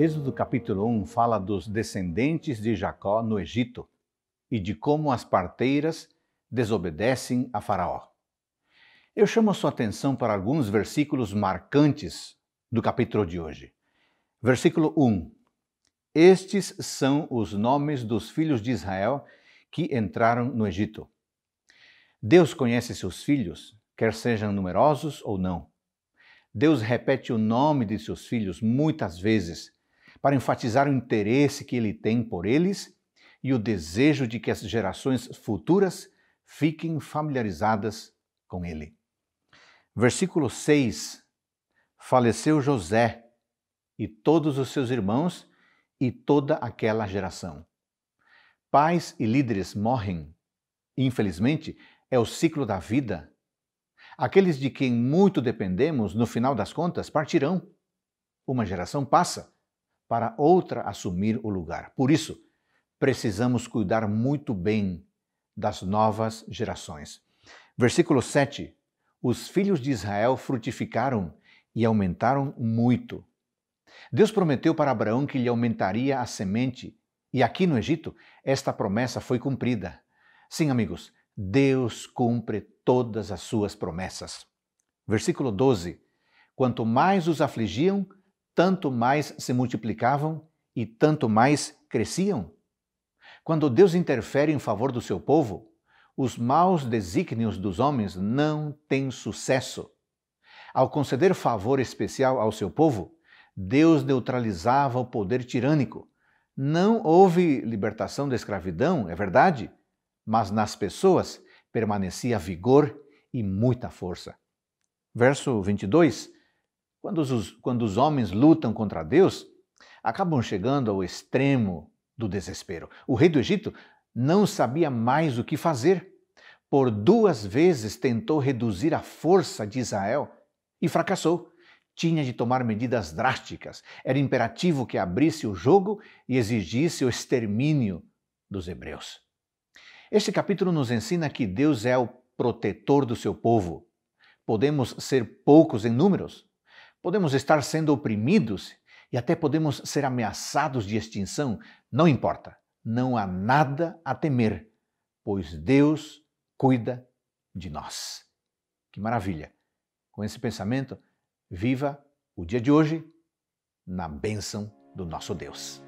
Êxodo capítulo 1 fala dos descendentes de Jacó no Egito e de como as parteiras desobedecem a Faraó. Eu chamo a sua atenção para alguns versículos marcantes do capítulo de hoje. Versículo 1: Estes são os nomes dos filhos de Israel que entraram no Egito. Deus conhece seus filhos, quer sejam numerosos ou não. Deus repete o nome de seus filhos muitas vezes para enfatizar o interesse que ele tem por eles e o desejo de que as gerações futuras fiquem familiarizadas com ele. Versículo 6: Faleceu José e todos os seus irmãos e toda aquela geração. Pais e líderes morrem. Infelizmente, é o ciclo da vida. Aqueles de quem muito dependemos, no final das contas, partirão. Uma geração passa para outra assumir o lugar. Por isso, precisamos cuidar muito bem das novas gerações. Versículo 7: Os filhos de Israel frutificaram e aumentaram muito. Deus prometeu para Abraão que lhe aumentaria a semente, e aqui no Egito, esta promessa foi cumprida. Sim, amigos, Deus cumpre todas as suas promessas. Versículo 12: Quanto mais os afligiam, tanto mais se multiplicavam e tanto mais cresciam? Quando Deus interfere em favor do seu povo, os maus desígnios dos homens não têm sucesso. Ao conceder favor especial ao seu povo, Deus neutralizava o poder tirânico. Não houve libertação da escravidão, é verdade, mas nas pessoas permanecia vigor e muita força. Verso 22 quando os, quando os homens lutam contra Deus, acabam chegando ao extremo do desespero. O rei do Egito não sabia mais o que fazer. Por duas vezes tentou reduzir a força de Israel e fracassou. Tinha de tomar medidas drásticas. Era imperativo que abrisse o jogo e exigisse o extermínio dos hebreus. Este capítulo nos ensina que Deus é o protetor do seu povo. Podemos ser poucos em números, Podemos estar sendo oprimidos e até podemos ser ameaçados de extinção, não importa, não há nada a temer, pois Deus cuida de nós. Que maravilha! Com esse pensamento, viva o dia de hoje na bênção do nosso Deus.